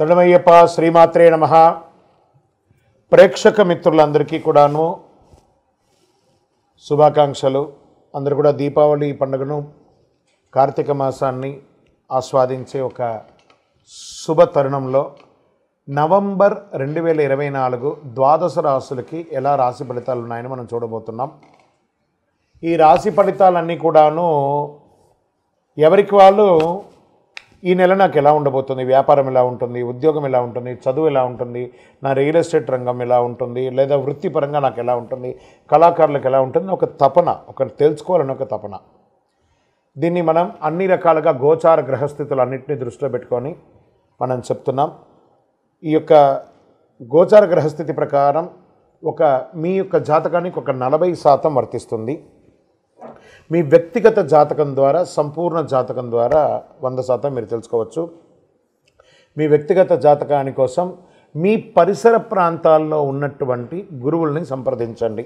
శరణమయ్యప్ప శ్రీమాత్రే నమ ప్రేక్షక మిత్రులందరికీ కూడాను శుభాకాంక్షలు అందరు కూడా దీపావళి పండుగను కార్తీక మాసాన్ని ఆస్వాదించే ఒక శుభ తరుణంలో నవంబర్ రెండు వేల ఇరవై నాలుగు ద్వాదశ రాసులకి ఎలా రాశి ఫలితాలు ఉన్నాయని మనం చూడబోతున్నాం ఈ రాశి ఫలితాలన్నీ కూడాను ఎవరికి వాళ్ళు ఈ నెల నాకు ఎలా ఉండబోతుంది వ్యాపారం ఎలా ఉంటుంది ఉద్యోగం ఎలా ఉంటుంది చదువు ఎలా ఉంటుంది నా రియల్ ఎస్టేట్ రంగం ఎలా ఉంటుంది లేదా వృత్తిపరంగా నాకు ఎలా ఉంటుంది కళాకారులకు ఎలా ఉంటుంది ఒక తపన ఒక తెలుసుకోవాలని ఒక తపన దీన్ని మనం అన్ని రకాలుగా గోచార గ్రహస్థితులు అన్నింటినీ దృష్టిలో పెట్టుకొని మనం చెప్తున్నాం ఈ యొక్క గోచార గ్రహస్థితి ప్రకారం ఒక మీ యొక్క జాతకానికి ఒక నలభై శాతం వర్తిస్తుంది మీ వ్యక్తిగత జాతకం ద్వారా సంపూర్ణ జాతకం ద్వారా వంద శాతం మీరు తెలుసుకోవచ్చు మీ వ్యక్తిగత జాతకాని కోసం మీ పరిసర ప్రాంతాల్లో ఉన్నటువంటి గురువుల్ని సంప్రదించండి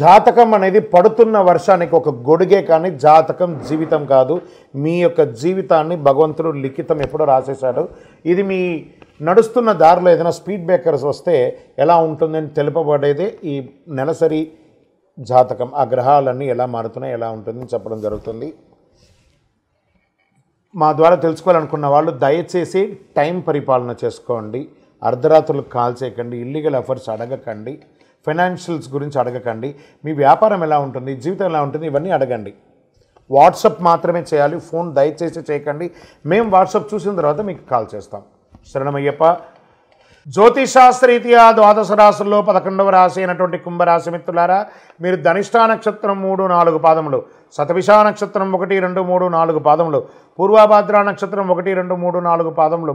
జాతకం అనేది పడుతున్న వర్షానికి ఒక గొడుగే కానీ జాతకం జీవితం కాదు మీ యొక్క జీవితాన్ని భగవంతుడు లిఖితం ఎప్పుడో రాసేశాడు ఇది మీ నడుస్తున్న దారిలో ఏదైనా స్పీడ్ బ్రేకర్స్ వస్తే ఎలా ఉంటుందని తెలుపబడేదే ఈ నెలసరి జాతకం ఆ గ్రహాలన్నీ ఎలా మారుతున్నాయి ఎలా ఉంటుందని చెప్పడం జరుగుతుంది మా ద్వారా తెలుసుకోవాలనుకున్న వాళ్ళు దయచేసి టైం పరిపాలన చేసుకోండి అర్ధరాత్రులకు కాల్ చేయకండి ఇల్లీగల్ అఫర్స్ అడగకండి ఫైనాన్షియల్స్ గురించి అడగకండి మీ వ్యాపారం ఎలా ఉంటుంది జీవితం ఎలా ఉంటుంది ఇవన్నీ అడగండి వాట్సప్ మాత్రమే చేయాలి ఫోన్ దయచేసి చేయకండి మేము వాట్సప్ చూసిన తర్వాత మీకు కాల్ చేస్తాం శరణమయ్యప్ప జ్యోతిషాస్త్రీతీయా ద్వాదశ రాశుల్లో పదకొండవ రాశి అయినటువంటి కుంభరాశి మిత్రులారా మీరు ధనిష్టా నక్షత్రం మూడు నాలుగు పాదములు శతభిషా నక్షత్రం ఒకటి రెండు మూడు నాలుగు పాదములు పూర్వాభాద్ర నక్షత్రం ఒకటి రెండు మూడు నాలుగు పాదములు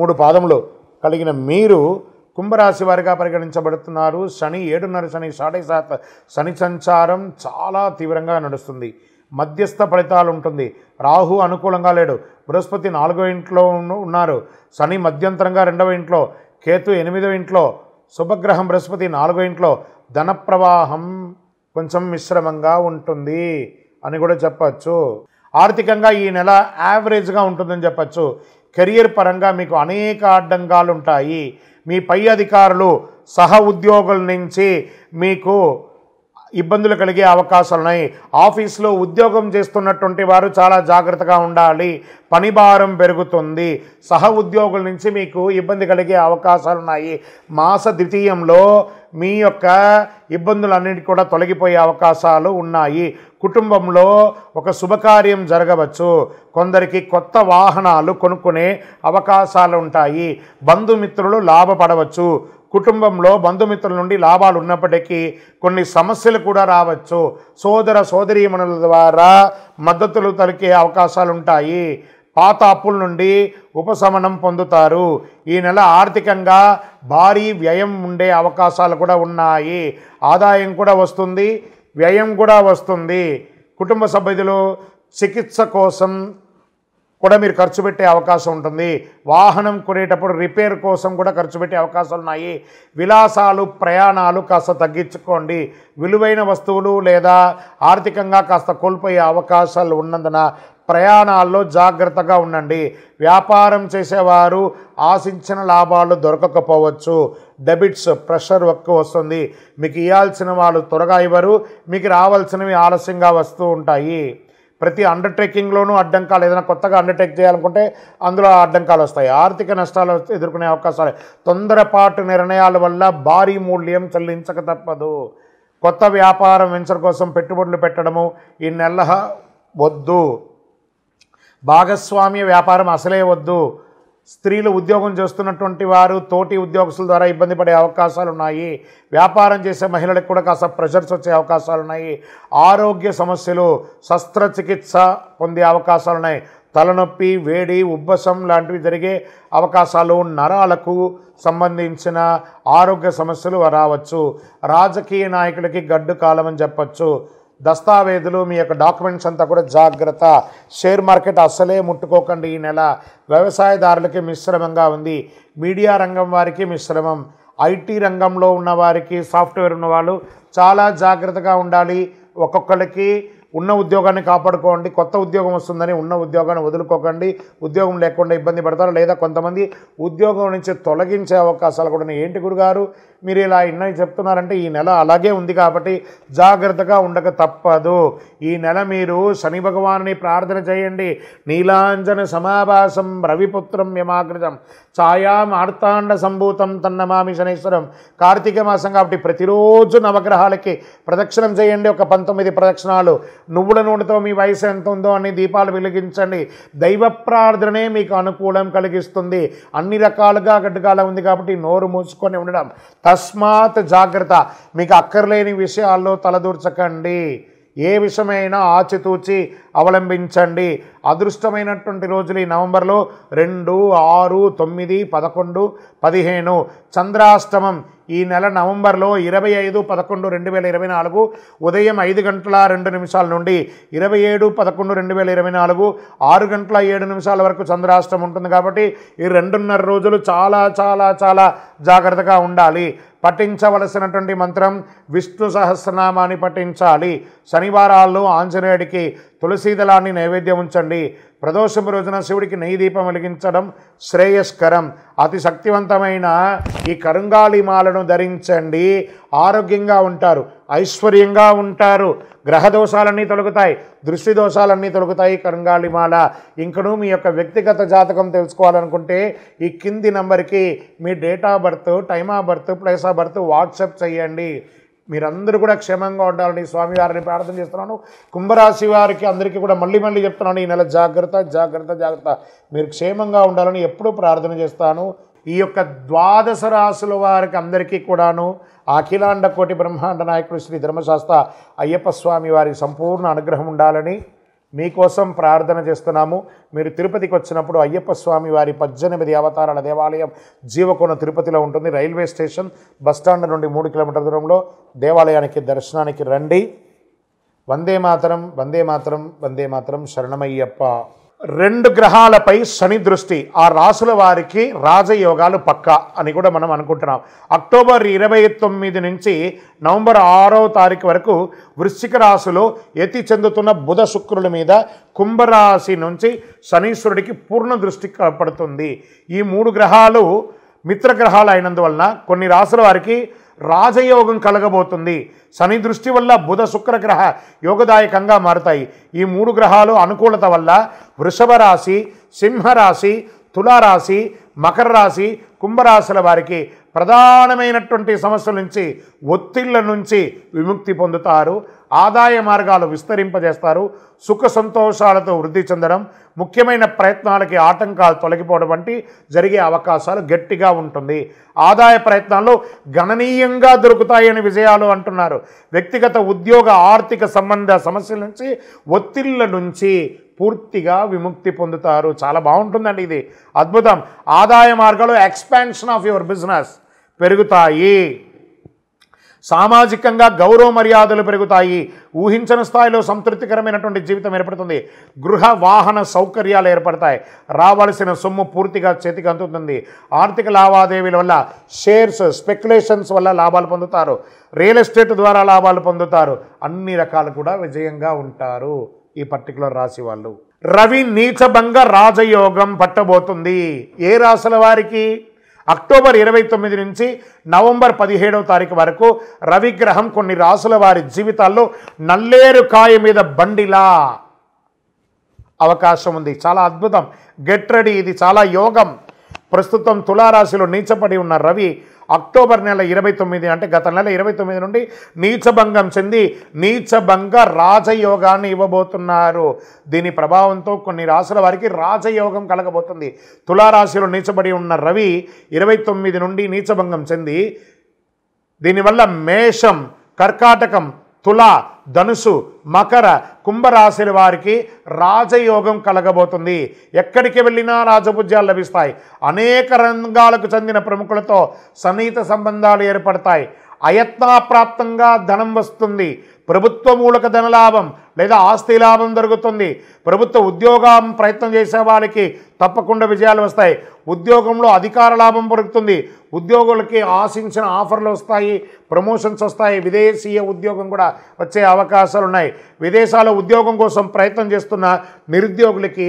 మూడు పాదములు కలిగిన మీరు కుంభరాశి వారిగా పరిగణించబడుతున్నారు శని ఏడున్నర శని సాడే శాత శని సంచారం చాలా తీవ్రంగా నడుస్తుంది మధ్యస్థ ఫలితాలు ఉంటుంది రాహు అనుకూలంగా లేడు బృహస్పతి నాలుగో ఇంట్లో ఉన్నారు శని మధ్యంతరంగా రెండవ ఇంట్లో కేతు ఎనిమిదవ ఇంట్లో శుభగ్రహం బృహస్పతి నాలుగో ఇంట్లో ధన ప్రవాహం కొంచెం మిశ్రమంగా ఉంటుంది అని కూడా చెప్పచ్చు ఆర్థికంగా ఈ నెల యావరేజ్గా ఉంటుందని చెప్పచ్చు కెరియర్ పరంగా మీకు అనేక అడ్డంగాలు ఉంటాయి మీ పై అధికారులు సహ ఉద్యోగుల నుంచి మీకు ఇబ్బందులు కలిగే అవకాశాలు ఉన్నాయి ఆఫీస్లో ఉద్యోగం చేస్తున్నటువంటి వారు చాలా జాగ్రత్తగా ఉండాలి పని భారం పెరుగుతుంది సహ ఉద్యోగుల నుంచి మీకు ఇబ్బంది కలిగే అవకాశాలు ఉన్నాయి మాస ద్వితీయంలో మీ యొక్క ఇబ్బందులన్నిటి కూడా తొలగిపోయే అవకాశాలు ఉన్నాయి కుటుంబంలో ఒక శుభకార్యం జరగవచ్చు కొందరికి కొత్త వాహనాలు కొనుక్కునే అవకాశాలు ఉంటాయి బంధుమిత్రులు లాభపడవచ్చు కుటుంబంలో బంధుమిత్రుల నుండి లాభాలు ఉన్నప్పటికీ కొన్ని సమస్యలు కూడా రావచ్చు సోదర సోదరీమణుల ద్వారా మద్దతులు తలికే అవకాశాలు ఉంటాయి పాత అప్పుల నుండి ఉపశమనం పొందుతారు ఈ నెల ఆర్థికంగా భారీ వ్యయం ఉండే అవకాశాలు కూడా ఉన్నాయి ఆదాయం కూడా వస్తుంది వ్యయం కూడా వస్తుంది కుటుంబ సభ్యులు చికిత్స కోసం కూడా మీరు ఖర్చు పెట్టే అవకాశం ఉంటుంది వాహనం కొనేటప్పుడు రిపేర్ కోసం కూడా ఖర్చు పెట్టే అవకాశాలు ఉన్నాయి విలాసాలు ప్రయాణాలు కాస్త తగ్గించుకోండి విలువైన వస్తువులు లేదా ఆర్థికంగా కాస్త కోల్పోయే అవకాశాలు ఉన్నందున ప్రయాణాల్లో జాగ్రత్తగా ఉండండి వ్యాపారం చేసేవారు ఆశించిన లాభాలు దొరకకపోవచ్చు డెబిట్స్ ప్రెషర్ ఎక్కువ వస్తుంది మీకు ఇవ్వాల్సిన వాళ్ళు త్వరగా ఇవ్వరు మీకు రావాల్సినవి ఆలస్యంగా వస్తూ ఉంటాయి ప్రతి అండర్టేకింగ్లోనూ అడ్డంకాలు ఏదైనా కొత్తగా అండర్టేక్ చేయాలనుకుంటే అందులో అడ్డంకాలు వస్తాయి ఆర్థిక నష్టాలు ఎదుర్కొనే అవకాశాలు తొందరపాటు నిర్ణయాల వల్ల భారీ మూల్యం చెల్లించక తప్పదు కొత్త వ్యాపారం వెంచర్ కోసం పెట్టుబడులు పెట్టడము ఈ నెల వద్దు భాగస్వామ్య వ్యాపారం అసలే వద్దు స్త్రీలు ఉద్యోగం చేస్తున్నటువంటి వారు తోటి ఉద్యోగస్తుల ద్వారా ఇబ్బంది పడే అవకాశాలు ఉన్నాయి వ్యాపారం చేసే మహిళలకు కూడా కాస్త ప్రెషర్స్ వచ్చే అవకాశాలు ఉన్నాయి ఆరోగ్య సమస్యలు శస్త్రచికిత్స పొందే అవకాశాలు ఉన్నాయి తలనొప్పి వేడి ఉబ్బసం లాంటివి జరిగే అవకాశాలు నరాలకు సంబంధించిన ఆరోగ్య సమస్యలు రావచ్చు రాజకీయ నాయకులకి గడ్డు కాలం అని చెప్పచ్చు దస్తావేజులు మీ యొక్క డాక్యుమెంట్స్ అంతా కూడా జాగ్రత్త షేర్ మార్కెట్ అస్సలే ముట్టుకోకండి ఈ నెల వ్యవసాయదారులకి మిశ్రమంగా ఉంది మీడియా రంగం వారికి మిశ్రమం ఐటీ రంగంలో ఉన్నవారికి సాఫ్ట్వేర్ ఉన్నవాళ్ళు చాలా జాగ్రత్తగా ఉండాలి ఒక్కొక్కరికి ఉన్న ఉద్యోగాన్ని కాపాడుకోండి కొత్త ఉద్యోగం వస్తుందని ఉన్న ఉద్యోగాన్ని వదులుకోకండి ఉద్యోగం లేకుండా ఇబ్బంది పడతారు లేదా కొంతమంది ఉద్యోగం నుంచి తొలగించే అవకాశాలు కూడా ఏంటి గురుగారు మీరు ఇలా ఇన్నవి చెప్తున్నారంటే ఈ నెల అలాగే ఉంది కాబట్టి జాగ్రత్తగా ఉండక తప్పదు ఈ నెల మీరు శని భగవాన్ని ప్రార్థన చేయండి నీలాంజన సమాభాసం రవిపుత్రం యమాగ్రజం ఛాయా మార్తాండ సంభూతం తన్నమామి శనేశ్వరం కార్తీక మాసం కాబట్టి ప్రతిరోజు నవగ్రహాలకి ప్రదక్షిణం చేయండి ఒక పంతొమ్మిది ప్రదక్షిణాలు నువ్వుల నూనెతో మీ వయసు ఎంత ఉందో అన్ని దీపాలు వెలిగించండి దైవ ప్రార్థననే మీకు అనుకూలం కలిగిస్తుంది అన్ని రకాలుగా గడ్డగాల ఉంది కాబట్టి నోరు మూసుకొని ఉండడం తస్మాత్ జాగ్రత్త మీకు అక్కర్లేని విషయాల్లో తలదూర్చకండి ఏ విషయమైనా ఆచితూచి అవలంబించండి అదృష్టమైనటువంటి రోజులు ఈ నవంబర్లో రెండు ఆరు తొమ్మిది పదకొండు పదిహేను చంద్రాష్టమం ఈ నెల నవంబర్లో ఇరవై ఐదు పదకొండు రెండు వేల ఇరవై నాలుగు ఉదయం ఐదు గంటల రెండు నిమిషాల నుండి ఇరవై ఏడు పదకొండు రెండు వేల ఇరవై నాలుగు ఆరు గంటల ఏడు నిమిషాల వరకు చంద్రాష్టం ఉంటుంది కాబట్టి ఈ రెండున్నర రోజులు చాలా చాలా చాలా జాగ్రత్తగా ఉండాలి పఠించవలసినటువంటి మంత్రం విష్ణు సహస్రనామాన్ని పఠించాలి శనివారాల్లో ఆంజనేయుడికి తులసీదళాన్ని నైవేద్యం ఉంచండి ప్రదోషం రోజున శివుడికి నెయ్యి దీపం వెలిగించడం శ్రేయస్కరం అతి శక్తివంతమైన ఈ కరుంగాళి మాలను ధరించండి ఆరోగ్యంగా ఉంటారు ఐశ్వర్యంగా ఉంటారు గ్రహ దోషాలన్నీ తొలగుతాయి దృష్టి దోషాలన్నీ తొలగుతాయి కంగాళిమాల ఇంకను మీ యొక్క వ్యక్తిగత జాతకం తెలుసుకోవాలనుకుంటే ఈ కింది నంబర్కి మీ date of birth time of birth place of birth WhatsApp చేయండి మీరందరూ కూడా క్షేమంగా ఉండాలని స్వామివారిని ప్రార్థన చేస్తున్నాను కుంభరాశి వారికి అందరికీ కూడా మళ్ళీ మళ్ళీ చెప్తున్నాను ఈ నెల జాగ్రత్త జాగ్రత్త జాగ్రత్త మీరు క్షేమంగా ఉండాలని ఎప్పుడూ ప్రార్థన చేస్తాను ఈ యొక్క ద్వాదశ రాసుల వారికి అందరికీ కూడాను అఖిలాండ కోటి బ్రహ్మాండ నాయకుడు శ్రీ ధర్మశాస్త్ర అయ్యప్ప స్వామి వారి సంపూర్ణ అనుగ్రహం ఉండాలని మీకోసం ప్రార్థన చేస్తున్నాము మీరు తిరుపతికి వచ్చినప్పుడు అయ్యప్ప స్వామి వారి పద్దెనిమిది అవతారాల దేవాలయం జీవకోణ తిరుపతిలో ఉంటుంది రైల్వే స్టేషన్ బస్టాండ్ నుండి మూడు కిలోమీటర్ల దూరంలో దేవాలయానికి దర్శనానికి రండి వందే మాతరం వందే మాతరం వందే మాతరం శరణమయ్యప్ప రెండు గ్రహాలపై శని దృష్టి ఆ రాసుల వారికి రాజయోగాలు పక్క అని కూడా మనం అనుకుంటున్నాం అక్టోబర్ ఇరవై తొమ్మిది నుంచి నవంబర్ ఆరో తారీఖు వరకు వృశ్చిక రాశిలో ఎతి చెందుతున్న బుధ శుక్రుల మీద కుంభరాశి నుంచి శనీశ్వరుడికి పూర్ణ దృష్టి పడుతుంది ఈ మూడు గ్రహాలు మిత్రగ్రహాలు అయినందువలన కొన్ని రాసుల వారికి రాజయోగం కలగబోతుంది శని దృష్టి వల్ల బుధ శుక్ర గ్రహ యోగదాయకంగా మారుతాయి ఈ మూడు గ్రహాలు అనుకూలత వల్ల వృషభ రాశి సింహరాశి తులారాశి మకర రాశి కుంభరాశుల వారికి ప్రధానమైనటువంటి సమస్యల నుంచి ఒత్తిళ్ల నుంచి విముక్తి పొందుతారు ఆదాయ మార్గాలు విస్తరింపజేస్తారు సుఖ సంతోషాలతో వృద్ధి చెందడం ముఖ్యమైన ప్రయత్నాలకి ఆటంకాలు తొలగిపోవడం వంటి జరిగే అవకాశాలు గట్టిగా ఉంటుంది ఆదాయ ప్రయత్నాల్లో గణనీయంగా దొరుకుతాయని విజయాలు అంటున్నారు వ్యక్తిగత ఉద్యోగ ఆర్థిక సంబంధ సమస్యల నుంచి ఒత్తిళ్ల నుంచి పూర్తిగా విముక్తి పొందుతారు చాలా బాగుంటుందండి ఇది అద్భుతం ఆదాయ మార్గాలు ఎక్స్పాన్షన్ ఆఫ్ యువర్ బిజినెస్ పెరుగుతాయి సామాజికంగా గౌరవ మర్యాదలు పెరుగుతాయి ఊహించని స్థాయిలో సంతృప్తికరమైనటువంటి జీవితం ఏర్పడుతుంది గృహ వాహన సౌకర్యాలు ఏర్పడతాయి రావాల్సిన సొమ్ము పూర్తిగా చేతికి అందుతుంది ఆర్థిక లావాదేవీల వల్ల షేర్స్ స్పెక్యులేషన్స్ వల్ల లాభాలు పొందుతారు రియల్ ఎస్టేట్ ద్వారా లాభాలు పొందుతారు అన్ని రకాలు కూడా విజయంగా ఉంటారు ఈ పర్టికులర్ రాశి వాళ్ళు రవి నీచభంగ రాజయోగం పట్టబోతుంది ఏ రాశుల వారికి అక్టోబర్ ఇరవై తొమ్మిది నుంచి నవంబర్ పదిహేడవ తారీఖు వరకు రవిగ్రహం కొన్ని రాసుల వారి జీవితాల్లో నల్లేరు కాయ మీద బండిలా అవకాశం ఉంది చాలా అద్భుతం గెట్ రెడీ ఇది చాలా యోగం ప్రస్తుతం తులారాశిలో నీచపడి ఉన్న రవి అక్టోబర్ నెల ఇరవై తొమ్మిది అంటే గత నెల ఇరవై తొమ్మిది నుండి నీచభంగం చెంది నీచభంగ రాజయోగాన్ని ఇవ్వబోతున్నారు దీని ప్రభావంతో కొన్ని రాశుల వారికి రాజయోగం కలగబోతుంది తులారాశిలో నీచబడి ఉన్న రవి ఇరవై తొమ్మిది నుండి నీచభంగం చెంది దీనివల్ల మేషం కర్కాటకం తుల ధనుసు మకర కుంభరాశుల వారికి రాజయోగం కలగబోతుంది ఎక్కడికి వెళ్ళినా రాజభుజ్యాలు లభిస్తాయి అనేక రంగాలకు చెందిన ప్రముఖులతో సన్నిహిత సంబంధాలు ఏర్పడతాయి అయత్నాప్రాప్తంగా ధనం వస్తుంది ప్రభుత్వ మూలక ధనలాభం లేదా ఆస్తి లాభం దొరుకుతుంది ప్రభుత్వ ఉద్యోగం ప్రయత్నం చేసే వారికి తప్పకుండా విజయాలు వస్తాయి ఉద్యోగంలో అధికార లాభం దొరుకుతుంది ఉద్యోగులకి ఆశించిన ఆఫర్లు వస్తాయి ప్రమోషన్స్ వస్తాయి విదేశీయ ఉద్యోగం కూడా వచ్చే అవకాశాలు ఉన్నాయి విదేశాల ఉద్యోగం కోసం ప్రయత్నం చేస్తున్న నిరుద్యోగులకి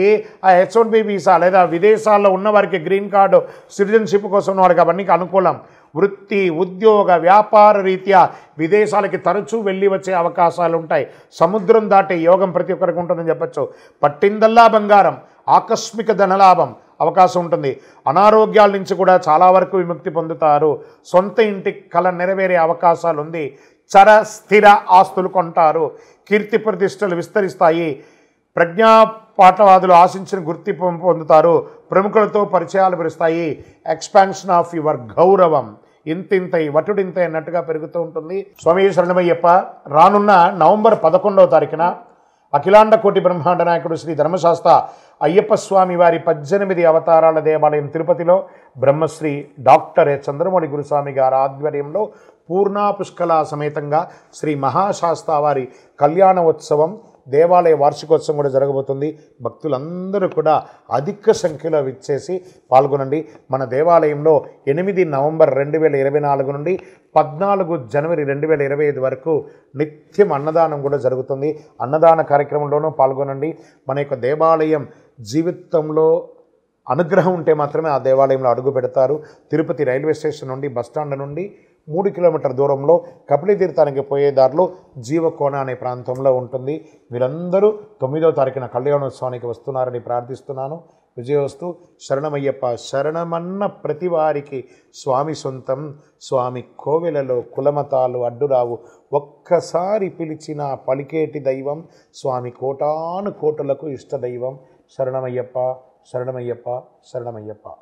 ఆ హెచ్ఓన్బి వీసా లేదా విదేశాల్లో ఉన్నవారికి గ్రీన్ కార్డు సిటిజన్షిప్ కోసం వారికి అవన్నీ అనుకూలం వృత్తి ఉద్యోగ వ్యాపార రీత్యా విదేశాలకి తరచూ వెళ్ళి వచ్చే అవకాశాలు ఉంటాయి సముద్రం దాటే యోగం ప్రతి ఒక్కరికి ఉంటుందని చెప్పచ్చు పట్టిందల్లా బంగారం ఆకస్మిక ధనలాభం అవకాశం ఉంటుంది అనారోగ్యాల నుంచి కూడా చాలా వరకు విముక్తి పొందుతారు సొంత ఇంటి కళ నెరవేరే అవకాశాలు ఉంది చర స్థిర ఆస్తులు కొంటారు కీర్తి ప్రతిష్టలు విస్తరిస్తాయి ప్రజ్ఞా పాటవాదులు ఆశించిన గుర్తింపు పొందుతారు ప్రముఖులతో పరిచయాలు పెరుస్తాయి ఎక్స్పాన్షన్ ఆఫ్ యువర్ గౌరవం ఇంతింతై వటుడింతై అన్నట్టుగా పెరుగుతూ ఉంటుంది స్వామి శరణమయ్యప్ప రానున్న నవంబర్ పదకొండవ తారీఖున అఖిలాండ కోటి బ్రహ్మాండ నాయకుడు శ్రీ ధర్మశాస్త్ర అయ్యప్ప స్వామి వారి పద్దెనిమిది అవతారాల దేవాలయం తిరుపతిలో బ్రహ్మశ్రీ డాక్టర్ ఏ చంద్రమణి గురుస్వామి గారి ఆధ్వర్యంలో పూర్ణాపుష్కల సమేతంగా శ్రీ మహాశాస్త్ర వారి కళ్యాణోత్సవం దేవాలయ వార్షికోత్సవం కూడా జరగబోతుంది భక్తులందరూ కూడా అధిక సంఖ్యలో విచ్చేసి పాల్గొనండి మన దేవాలయంలో ఎనిమిది నవంబర్ రెండు వేల ఇరవై నాలుగు నుండి పద్నాలుగు జనవరి రెండు వేల ఇరవై ఐదు వరకు నిత్యం అన్నదానం కూడా జరుగుతుంది అన్నదాన కార్యక్రమంలోనూ పాల్గొనండి మన యొక్క దేవాలయం జీవితంలో అనుగ్రహం ఉంటే మాత్రమే ఆ దేవాలయంలో అడుగు పెడతారు తిరుపతి రైల్వే స్టేషన్ నుండి బస్టాండ్ నుండి మూడు కిలోమీటర్ దూరంలో కపిలి తీర్థానికి పోయే దారిలో జీవకోణ అనే ప్రాంతంలో ఉంటుంది వీరందరూ తొమ్మిదో తారీఖున కళ్యాణోత్సవానికి వస్తున్నారని ప్రార్థిస్తున్నాను విజయోస్తు శరణమయ్యప్ప శరణమన్న ప్రతి వారికి స్వామి సొంతం స్వామి కోవెలలో కులమతాలు అడ్డురావు ఒక్కసారి పిలిచిన పలికేటి దైవం స్వామి కోటాను కోటలకు ఇష్ట దైవం శరణమయ్యప్ప శరణమయ్యప్ప శరణమయ్యప్ప